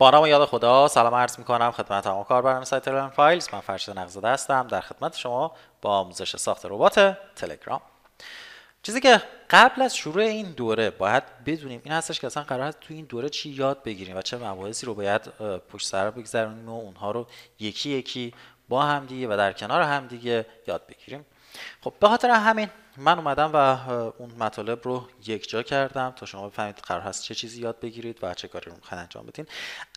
با و یاد خدا سلام عرض می کنم خدمت تمام کاربران سایت تلگرام فایلز من فرشته نقزاده هستم در خدمت شما با آموزش ساخت ربات تلگرام چیزی که قبل از شروع این دوره باید بدونیم این هستش که اصلا قرار هست تو این دوره چی یاد بگیریم و چه مباحثی رو باید پشت سر بگذاریم و اونها رو یکی یکی با همدیگه و در کنار همدیگه یاد بگیریم خب به خاطر همین من اومدم و اون مطالب رو یکجا کردم تا شما بفهمید قرار هست چه چیزی یاد بگیرید و چه کاری رو میخواید انجام بدین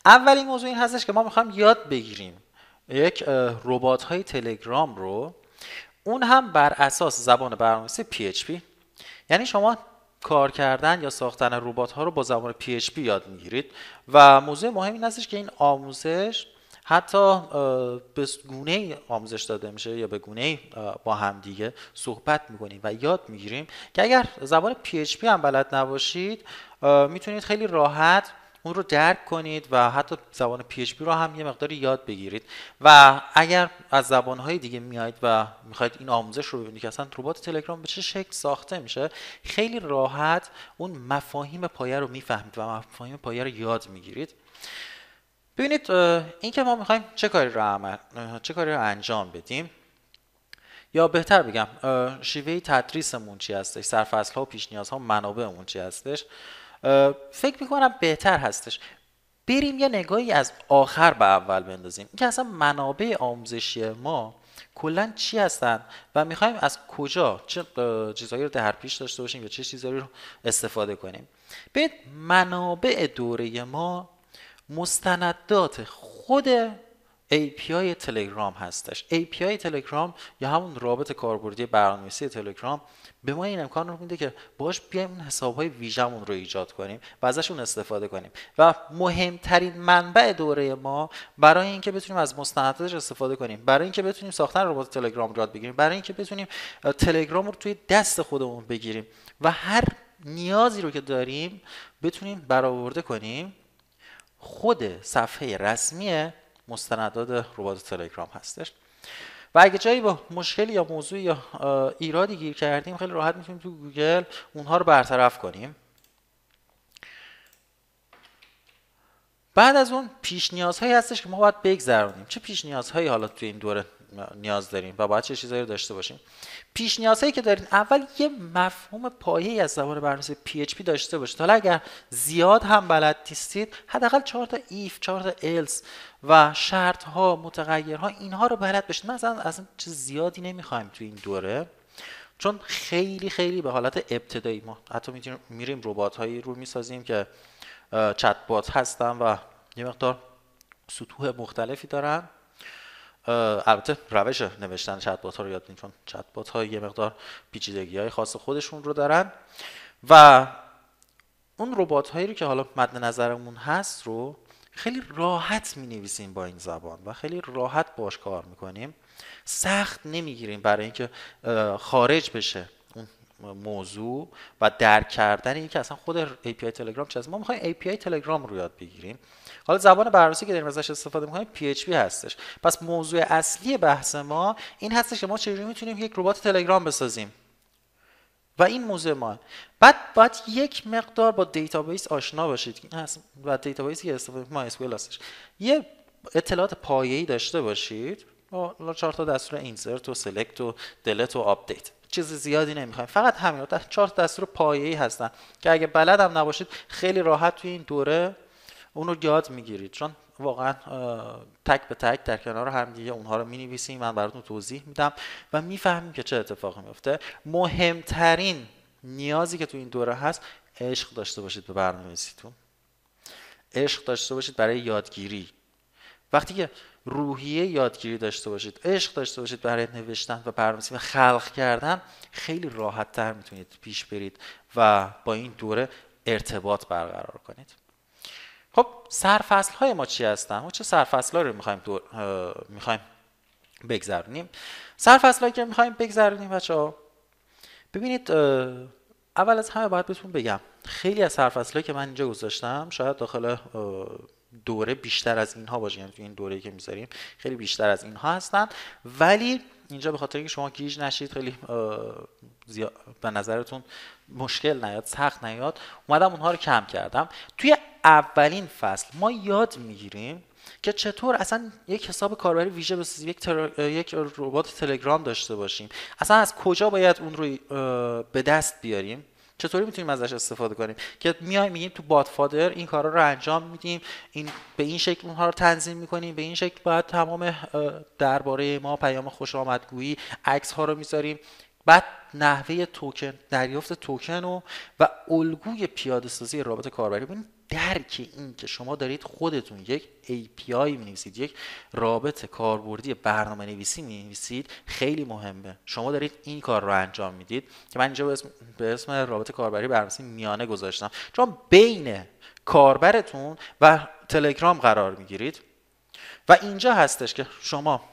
اولین موضوع این هستش که ما میخوایم یاد بگیریم یک ربات های تلگرام رو اون هم بر اساس زبان برنامه‌نویسی PHP یعنی شما کار کردن یا ساختن ربات ها رو با زبان PHP یاد میگیرید و موضوع مهم این هستش که این آموزش حتی به گونه آموزش داده میشه یا به گونه با هم دیگه صحبت میکنیم و یاد میگیریم که اگر زبان PHP هم بلد نباشید میتونید خیلی راحت اون رو درک کنید و حتی زبان PHP رو هم یه مقداری یاد بگیرید و اگر از زبانهای دیگه میایید و میخواید این آموزش رو ببینید که اصلا ربات تلگرام به چه شکل ساخته میشه خیلی راحت اون مفاهیم پایه رو میفهمید و مفاهیم پایه رو یاد میگیرید ببینید اینکه ما میخوایم چه کاری رو عمل چه کاری رو انجام بدیم یا بهتر بگم شیوه تدریسمون چی هستش سرفصل ها و پیش نیاز ها منابعمون چی هستش فکر میکنم بهتر هستش بریم یه نگاهی از آخر به اول بندازیم اینکه اصلا منابع آموزشی ما کلا چی هستن و میخوایم از کجا چه چیزهایی رو در پیش داشته باشیم یا چه چیزهایی رو استفاده کنیم ببینید منابع دوره ما مستندات خود API تلگرام هستش API تلگرام یا همون رابط کاربردی برنامه‌نویسی تلگرام به ما این امکان رو میده که باش بیایم اون حساب‌های ویژمون رو ایجاد کنیم و ازشون استفاده کنیم و مهمترین منبع دوره ما برای اینکه بتونیم از مستنداتش استفاده کنیم برای اینکه بتونیم ساختن ربات تلگرام رو یاد بگیریم برای اینکه بتونیم تلگرام رو توی دست خودمون بگیریم و هر نیازی رو که داریم بتونیم برآورده کنیم خود صفحه رسمی مستندات ربات تلگرام هستش و اگه جایی با مشکل یا موضوع یا ایرادی گیر کردیم خیلی راحت میتونیم تو گوگل اونها رو برطرف کنیم بعد از اون پیش نیازهایی هستش که ما باید بگذرونیم چه پیش نیازهایی حالا توی این دوره نیاز داریم و باید چه چیزایی رو داشته باشیم پیش نیازهایی که دارین اول یه مفهوم پایه از زبان برنامه‌نویسی PHP داشته باشید حالا اگر زیاد هم بلد نیستید حداقل چهار تا ایف چهار تا الس و شرط ها متغیر ها اینها رو بلد بشید مثلا از چیز زیادی نمیخوایم تو این دوره چون خیلی خیلی به حالت ابتدایی ما حتی میریم ربات هایی رو میسازیم که چت بات هستن و یه مقدار سطوح مختلفی دارن البته روش نوشتن چت بات ها رو یاد چون چت بات ها یه مقدار پیچیدگی های خاص خودشون رو دارن و اون ربات هایی رو که حالا مد نظرمون هست رو خیلی راحت می نویسیم با این زبان و خیلی راحت باش کار میکنیم سخت نمیگیریم برای اینکه خارج بشه اون موضوع و درک کردن اینکه اصلا خود API تلگرام چه ما میخوایم API تلگرام رو یاد بگیریم حالا زبان برنامه‌نویسی که داریم ازش استفاده می‌کنیم PHP هستش پس موضوع اصلی بحث ما این هستش که ما چجوری میتونیم یک ربات تلگرام بسازیم و این موضوع ما بعد باید یک مقدار با دیتابیس آشنا باشید و دیتابیسی که استفاده ما اسکیل هستش یه اطلاعات پایه‌ای داشته باشید حالا چهار تا دستور اینسرت و سلکت و دلت و آپدیت چیز زیادی نمیخوایم فقط همین چهار دستور پایه‌ای هستن که اگه بلد هم نباشید خیلی راحت توی این دوره اون رو یاد میگیرید چون واقعا تک به تک در کنار همدیگه اونها رو مینویسیم من براتون توضیح میدم و میفهمیم که چه اتفاقی میفته مهمترین نیازی که تو این دوره هست عشق داشته باشید به برنامه‌نویسیتون عشق داشته باشید برای یادگیری وقتی که روحیه یادگیری داشته باشید عشق داشته باشید برای نوشتن و برنامه‌نویسی و خلق کردن خیلی راحت تر میتونید پیش برید و با این دوره ارتباط برقرار کنید سرفصل های ما چی هستن ما چه سرفصل رو میخوایم دور... میخوایم بگذرونیم سرفصل که میخوایم بگذرونیم بچه ببینید اول از همه باید بهتون بگم خیلی از سرفصل که من اینجا گذاشتم شاید داخل دوره بیشتر از اینها باشه یعنی توی این دوره‌ای که میذاریم خیلی بیشتر از اینها هستن ولی اینجا به خاطر اینکه شما گیج نشید خیلی زیاد به نظرتون مشکل نیاد سخت نیاد اومدم اونها رو کم کردم توی اولین فصل ما یاد میگیریم که چطور اصلا یک حساب کاربری ویژه بسازیم یک, یک ربات تلگرام داشته باشیم اصلا از کجا باید اون رو به دست بیاریم چطوری میتونیم ازش استفاده کنیم که میای میگیم تو بادفادر این کارا رو انجام میدیم این به این شکل اونها رو تنظیم میکنیم به این شکل باید تمام درباره ما پیام خوش آمدگویی عکس ها رو میذاریم بعد نحوه توکن دریافت توکن و و الگوی پیاده سازی رابط کاربری ببینید درک این که شما دارید خودتون یک API می نویسید یک رابط کاربردی برنامه نویسی می نویسید خیلی مهمه شما دارید این کار رو انجام میدید که من اینجا به اسم, به اسم رابط کاربری برنامه میانه گذاشتم چون بین کاربرتون و تلگرام قرار میگیرید و اینجا هستش که شما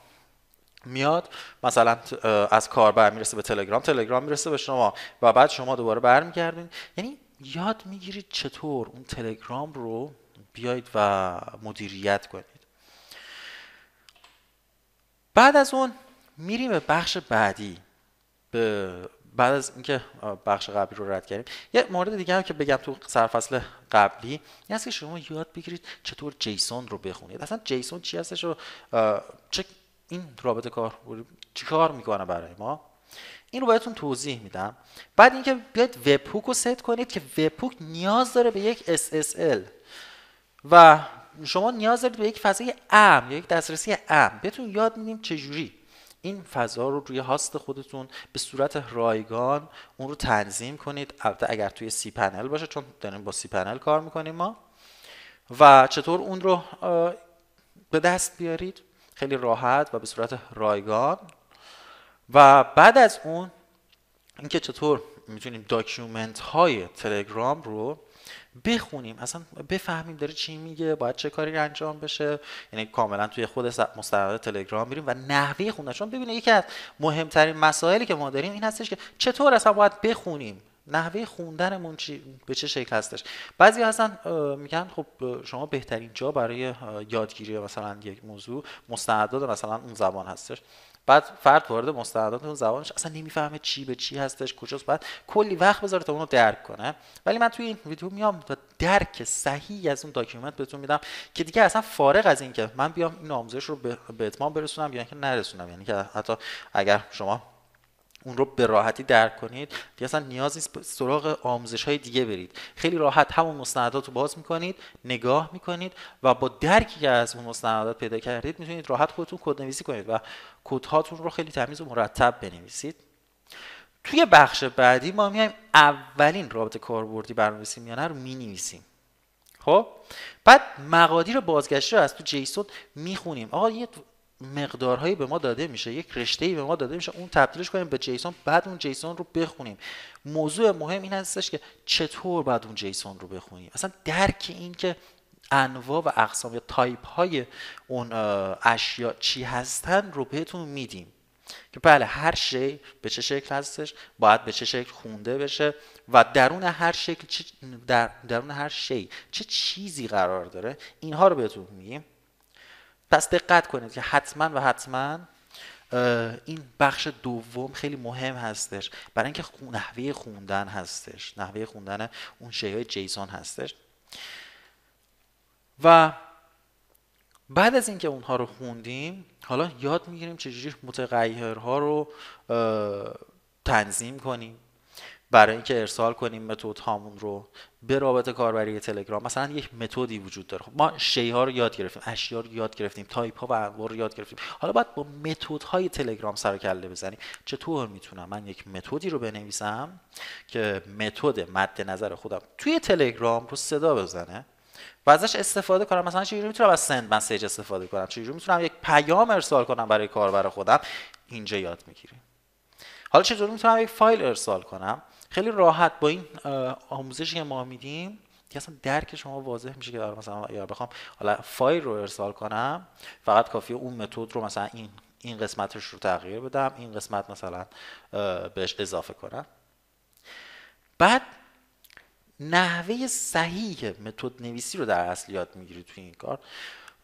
میاد مثلا از کاربر میرسه به تلگرام تلگرام میرسه به شما و بعد شما دوباره برمیگردین یعنی یاد میگیرید چطور اون تلگرام رو بیایید و مدیریت کنید بعد از اون میریم به بخش بعدی بعد از اینکه بخش قبلی رو رد کردیم یه مورد دیگه هم که بگم تو سرفصل قبلی این که شما یاد بگیرید چطور جیسون رو بخونید اصلا جیسون چی هستش و چه این رابطه چی چیکار میکنه برای ما این رو بهتون توضیح میدم بعد اینکه بیاید وب هوک رو ست کنید که وب هوک نیاز داره به یک SSL و شما نیاز دارید به یک فضای ام یا یک دسترسی ام بهتون یاد میدیم چجوری این فضا رو روی هاست خودتون به صورت رایگان اون رو تنظیم کنید البته اگر توی سی پنل باشه چون داریم با سی پنل کار میکنیم ما و چطور اون رو به دست بیارید خیلی راحت و به صورت رایگان و بعد از اون اینکه چطور میتونیم داکیومنت های تلگرام رو بخونیم اصلا بفهمیم داره چی میگه باید چه کاری انجام بشه یعنی کاملا توی خود مستند تلگرام میریم و نحوه خوندن چون ببینید یکی از مهمترین مسائلی که ما داریم این هستش که چطور اصلا باید بخونیم نحوه خوندنمون چی به چه شکل هستش بعضی هستن میگن خب شما بهترین جا برای یادگیری مثلا یک موضوع مستعداد مثلا اون زبان هستش بعد فرد وارد مستعدات اون زبانش اصلا نمیفهمه چی به چی هستش کجاست بعد کلی وقت بذاره تا اونو درک کنه ولی من توی این ویدیو میام تا درک صحیح از اون داکیومنت بهتون میدم که دیگه اصلا فارغ از اینکه من بیام این آموزش رو به اتمام برسونم یا اینکه نرسونم یعنی که حتی اگر شما اون رو به راحتی درک کنید دیگه اصلا نیاز نیست سراغ آموزش های دیگه برید خیلی راحت همون مستندات رو باز میکنید نگاه میکنید و با درکی که از اون مستندات پیدا کردید میتونید راحت خودتون کد نویسی کنید و کد هاتون رو خیلی تمیز و مرتب بنویسید توی بخش بعدی ما میایم اولین رابط کاربردی برنامه‌نویسی میانه رو مینویسیم خب بعد مقادیر بازگشتی رو از تو جیسون میخونیم آقا مقدارهایی به ما داده میشه یک رشته ای به ما داده میشه اون تبدیلش کنیم به جیسون بعد اون جیسون رو بخونیم موضوع مهم این هستش که چطور بعد اون جیسون رو بخونیم اصلا درک این که انواع و اقسام یا تایپ های اون اشیا چی هستن رو بهتون میدیم که بله هر شی به چه شکل هستش باید به چه شکل خونده بشه و درون هر شکل چه در درون هر شی چه چیزی قرار داره اینها رو بهتون میگیم پس دقت کنید که حتما و حتما این بخش دوم خیلی مهم هستش برای اینکه نحوه خوندن هستش نحوه خوندن اون شیای جیسون هستش و بعد از اینکه اونها رو خوندیم حالا یاد میگیریم چجوری متغیرها رو تنظیم کنیم برای اینکه ارسال کنیم متد هامون رو به رابط کاربری تلگرام مثلا یک متدی وجود داره خب، ما شی ها رو یاد گرفتیم اشیا رو یاد گرفتیم تایپ ها و انواع رو یاد گرفتیم حالا باید با متد های تلگرام سر کله بزنیم چطور میتونم من یک متدی رو بنویسم که متد مد نظر خودم توی تلگرام رو صدا بزنه و ازش استفاده کنم مثلا چجوری میتونم از سند مسیج استفاده کنم چجوری میتونم یک پیام ارسال کنم برای کاربر خودم اینجا یاد میگیریم حالا چطور میتونم یک فایل ارسال کنم خیلی راحت با این آموزشی که ما میدیم که اصلا درک شما واضح میشه که مثلا یا بخوام حالا فایل رو ارسال کنم فقط کافیه اون متد رو مثلا این این قسمتش رو تغییر بدم این قسمت مثلا بهش اضافه کنم بعد نحوه صحیح متد نویسی رو در اصل یاد میگیری توی این کار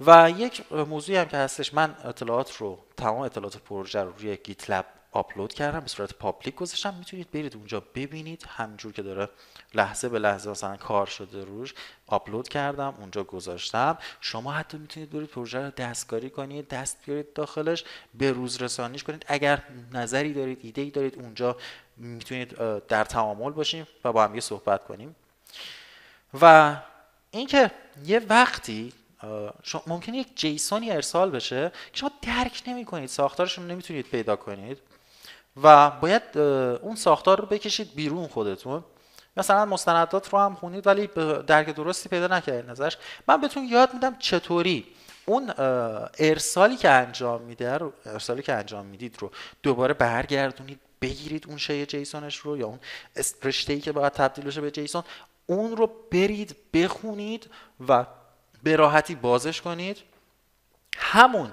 و یک موضوعی هم که هستش من اطلاعات رو تمام اطلاعات پروژه رو روی گیت لب آپلود کردم به صورت پابلیک گذاشتم میتونید برید اونجا ببینید همینجور که داره لحظه به لحظه مثلا کار شده روش آپلود کردم اونجا گذاشتم شما حتی میتونید برید پروژه رو دستکاری کنید دست بیارید داخلش به روز رسانیش کنید اگر نظری دارید ایده ای دارید اونجا میتونید در تعامل باشیم و با هم یه صحبت کنیم و اینکه یه وقتی شما ممکنه یک جیسونی ارسال بشه که شما درک نمی کنید ساختارش رو نمیتونید پیدا کنید و باید اون ساختار رو بکشید بیرون خودتون مثلا مستندات رو هم خونید ولی درک درستی پیدا نکردید ازش من بهتون یاد میدم چطوری اون ارسالی که انجام میده ارسالی که انجام میدید رو دوباره برگردونید بگیرید اون شی جیسونش رو یا اون رشته ای که باید تبدیل بشه به جیسون اون رو برید بخونید و به راحتی بازش کنید همون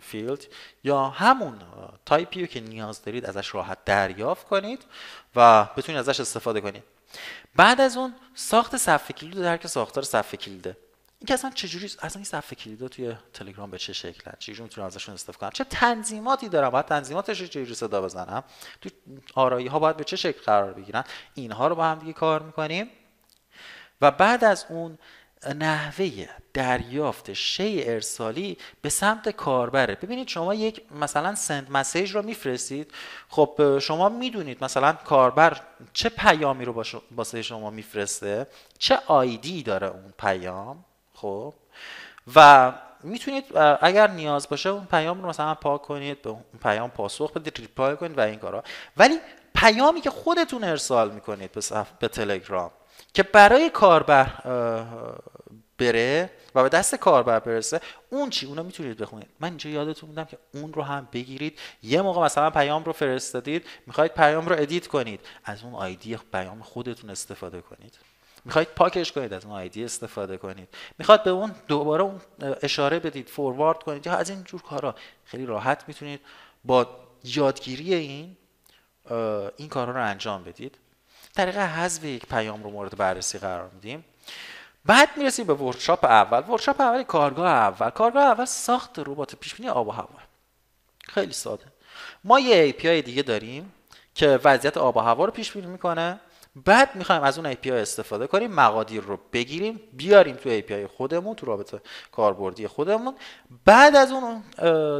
فیلد یا همون تایپی که نیاز دارید ازش راحت دریافت کنید و بتونید ازش استفاده کنید بعد از اون ساخت صفحه کلید در که ساختار صفحه کلیده این که اصلا چجوری اصلا این صفحه کلیدا توی تلگرام به چه شکلن چجوری میتونم ازشون استفاده کنم چه تنظیماتی دارم باید تنظیماتش رو چجوری صدا بزنم تو آرایی ها باید به چه شکل قرار بگیرن اینها رو با هم دیگه کار میکنیم و بعد از اون نحوه دریافت شی ارسالی به سمت کاربره ببینید شما یک مثلا سند مسیج رو میفرستید خب شما میدونید مثلا کاربر چه پیامی رو با شما میفرسته چه آیدی داره اون پیام خب و میتونید اگر نیاز باشه اون پیام رو مثلا پاک کنید به اون پیام پاسخ بدید ریپلای کنید و این کارا ولی پیامی که خودتون ارسال میکنید به, به تلگرام که برای کاربر بره و به دست کاربر برسه اون چی اونا میتونید بخونید من اینجا یادتون میدم که اون رو هم بگیرید یه موقع مثلا پیام رو فرستادید میخواید پیام رو ادیت کنید از اون آیدی پیام خودتون استفاده کنید میخواید پاکش کنید از اون آیدی استفاده کنید میخواد به اون دوباره اشاره بدید فوروارد کنید یا از این جور کارا خیلی راحت میتونید با یادگیری این این کارا رو انجام بدید طریق حذف یک پیام رو مورد بررسی قرار میدیم بعد میرسیم به ورکشاپ اول ورکشاپ اول کارگاه اول کارگاه اول ساخت ربات بینی آب و هوا خیلی ساده ما یه API دیگه داریم که وضعیت آب و هوا رو پیش بینی میکنه بعد میخوایم از اون API استفاده کنیم مقادیر رو بگیریم بیاریم تو API خودمون تو رابطه کاربردی خودمون بعد از اون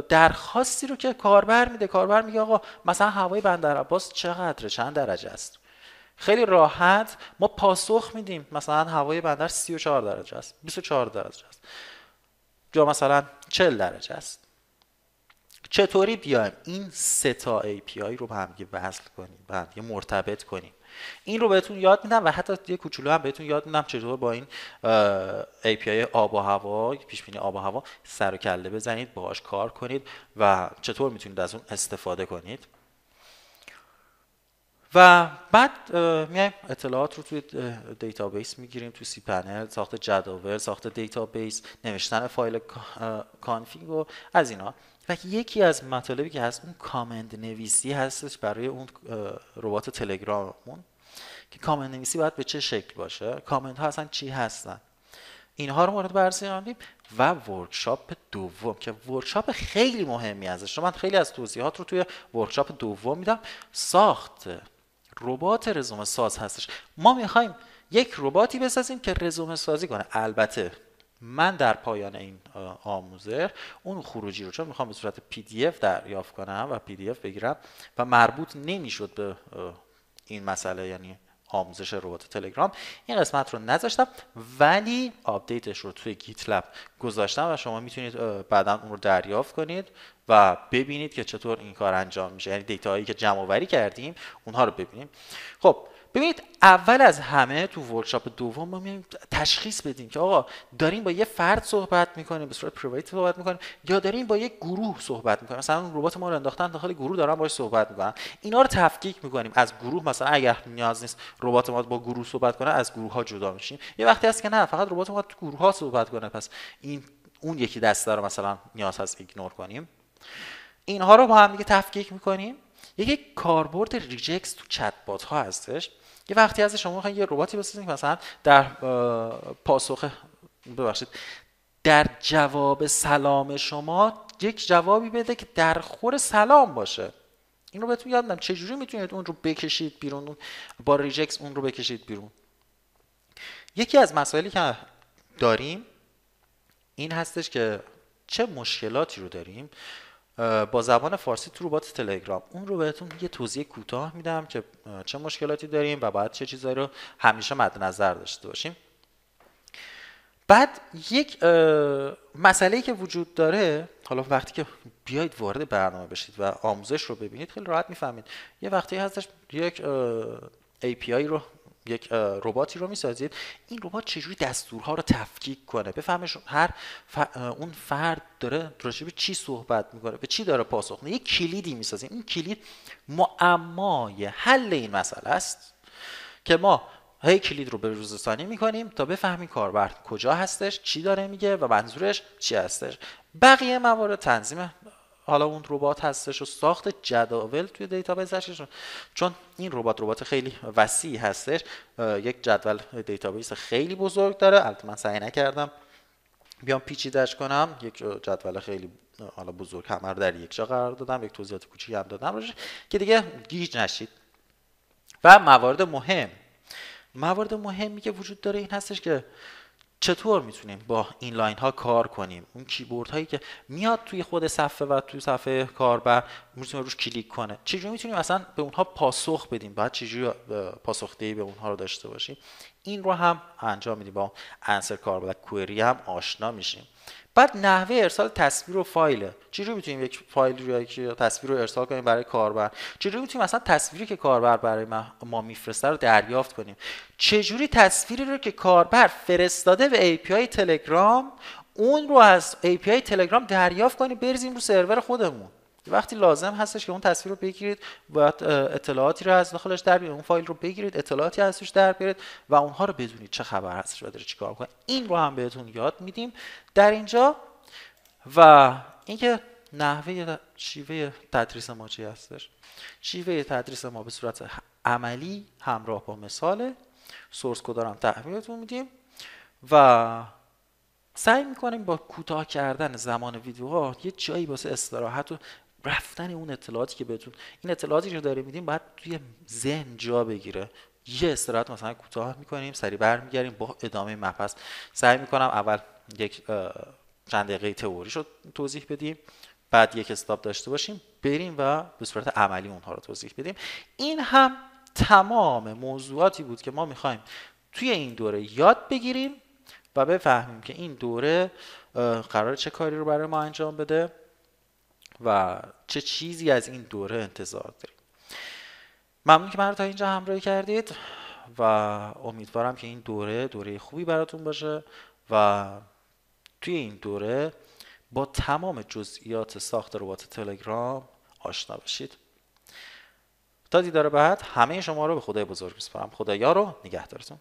درخواستی رو که کاربر میده کاربر میگه آقا مثلا هوای بندر عباس چقدره چند درجه است خیلی راحت ما پاسخ میدیم مثلا هوای بندر 34 درجه است 24 درجه است جا مثلا 40 درجه است چطوری بیایم این سه تا API رو به همگی وصل کنیم به همگی مرتبط کنیم این رو بهتون یاد میدم و حتی یه کوچولو هم بهتون یاد میدم چطور با این API آب و هوا پیش بینی آب و هوا سر و کله بزنید باهاش کار کنید و چطور میتونید از اون استفاده کنید و بعد میایم اطلاعات رو توی دیتابیس میگیریم توی سی پنل ساخت جداول ساخت دیتابیس نوشتن فایل کانفیگ و از اینا و یکی از مطالبی که هست اون کامند نویسی هستش برای اون ربات تلگراممون که کامند نویسی باید به چه شکل باشه کامند ها اصلا چی هستن اینها رو مورد بررسی قرار و ورکشاپ دوم که ورکشاپ خیلی مهمی ازش من خیلی از توضیحات رو توی ورکشاپ دوم میدم ساخت ربات رزومه ساز هستش ما میخوایم یک رباتی بسازیم که رزومه سازی کنه البته من در پایان این آموزه، اون خروجی رو چون میخوام به صورت پی دی اف دریافت کنم و پی دی اف بگیرم و مربوط نمیشد به این مسئله یعنی آموزش ربات تلگرام این قسمت رو نذاشتم ولی آپدیتش رو توی گیت لب گذاشتم و شما میتونید بعدا اون رو دریافت کنید و ببینید که چطور این کار انجام میشه یعنی دیتا هایی که جمع آوری کردیم اونها رو ببینیم خب ببینید اول از همه تو ورکشاپ دوم ما میایم تشخیص بدیم که آقا داریم با یه فرد صحبت میکنیم به صورت پرایوت صحبت میکنیم یا داریم با یک گروه صحبت میکنیم مثلا ربات ما رو انداختن داخل گروه دارن باهاش صحبت میکنن اینا رو تفکیک میکنیم از گروه مثلا اگر نیاز نیست ربات ما با گروه صحبت کنه از گروه ها جدا میشیم یه وقتی هست که نه فقط ربات ما تو گروه ها صحبت کنه پس این اون یکی دسته رو مثلا نیاز هست ایگنور کنیم اینها رو با هم دیگه تفکیک میکنیم یک کاربرد ریجکس تو چت ها هستش یه وقتی از شما میخواین یه رباتی بسازین که مثلا در پاسخ ببخشید در جواب سلام شما یک جوابی بده که در خور سلام باشه این رو بهتون یاد میدم چجوری میتونید اون رو بکشید بیرون با ریجکس اون رو بکشید بیرون یکی از مسائلی که داریم این هستش که چه مشکلاتی رو داریم با زبان فارسی تو ربات تلگرام اون رو بهتون یه توضیح کوتاه میدم که چه مشکلاتی داریم و باید چه چیزهایی رو همیشه مد نظر داشته باشیم بعد یک مسئله که وجود داره حالا وقتی که بیاید وارد برنامه بشید و آموزش رو ببینید خیلی راحت میفهمید یه وقتی هستش یک API رو یک رباتی رو میسازید این ربات چجوری دستورها رو تفکیک کنه بفهمش هر اون فرد داره راجه به چی صحبت میکنه به چی داره پاسخ یک کلیدی میسازیم این کلید معمای حل این مسئله است که ما هی کلید رو به روزستانی میکنیم تا بفهمیم کاربر کجا هستش چی داره میگه و منظورش چی هستش بقیه موارد تنظیم حالا اون ربات هستش و ساخت جداول توی دیتابیس هستش چون این ربات ربات خیلی وسیع هستش یک جدول دیتابیس خیلی بزرگ داره البته من سعی نکردم بیام پیچیدش کنم یک جدول خیلی حالا بزرگ همه رو در یک جا قرار دادم یک توضیحات کوچیک هم دادم روش که دیگه گیج نشید و موارد مهم موارد مهمی که وجود داره این هستش که چطور میتونیم با این لاین ها کار کنیم اون کیبورد هایی که میاد توی خود صفحه و توی صفحه کاربر میتونه روش کلیک کنه چجوری میتونیم اصلا به اونها پاسخ بدیم باید چجوری دهی به اونها رو داشته باشیم این رو هم انجام میدیم با انسر کاربر کوئری هم آشنا میشیم بعد نحوه ارسال تصویر و فایله چجوری میتونیم یک فایل رو یک تصویر رو ارسال کنیم برای کاربر چجوری میتونیم اصلا تصویری که کاربر برای ما میفرسته رو دریافت کنیم چجوری تصویری رو که کاربر فرستاده به API تلگرام اون رو از API تلگرام دریافت کنیم بریزیم رو سرور خودمون وقتی لازم هستش که اون تصویر رو بگیرید باید اطلاعاتی رو از داخلش در اون فایل رو بگیرید اطلاعاتی ازش در و اونها رو بدونید چه خبر هستش و داره چیکار کنه این رو هم بهتون یاد میدیم در اینجا و اینکه نحوه شیوه تدریس ما چی هستش شیوه تدریس ما به صورت عملی همراه با مثال، سورس کد هم تحویلتون میدیم و سعی میکنیم با کوتاه کردن زمان ویدیوها یه جایی واسه استراحت رفتن اون اطلاعاتی که بهتون این اطلاعاتی که داریم میدیم باید توی ذهن جا بگیره یه استراحت مثلا کوتاه میکنیم سری برمیگردیم با ادامه مبحث سعی میکنم اول یک چند دقیقه تئوری رو توضیح بدیم بعد یک استاب داشته باشیم بریم و به صورت عملی اونها رو توضیح بدیم این هم تمام موضوعاتی بود که ما میخوایم توی این دوره یاد بگیریم و بفهمیم که این دوره قرار چه کاری رو برای ما انجام بده و چه چیزی از این دوره انتظار داریم ممنون که من رو تا اینجا همراهی کردید و امیدوارم که این دوره دوره خوبی براتون باشه و توی این دوره با تمام جزئیات ساخت ربات تلگرام آشنا بشید تا دیدار بعد همه شما رو به خدای بزرگ بسپارم خدایا رو نگهدارتون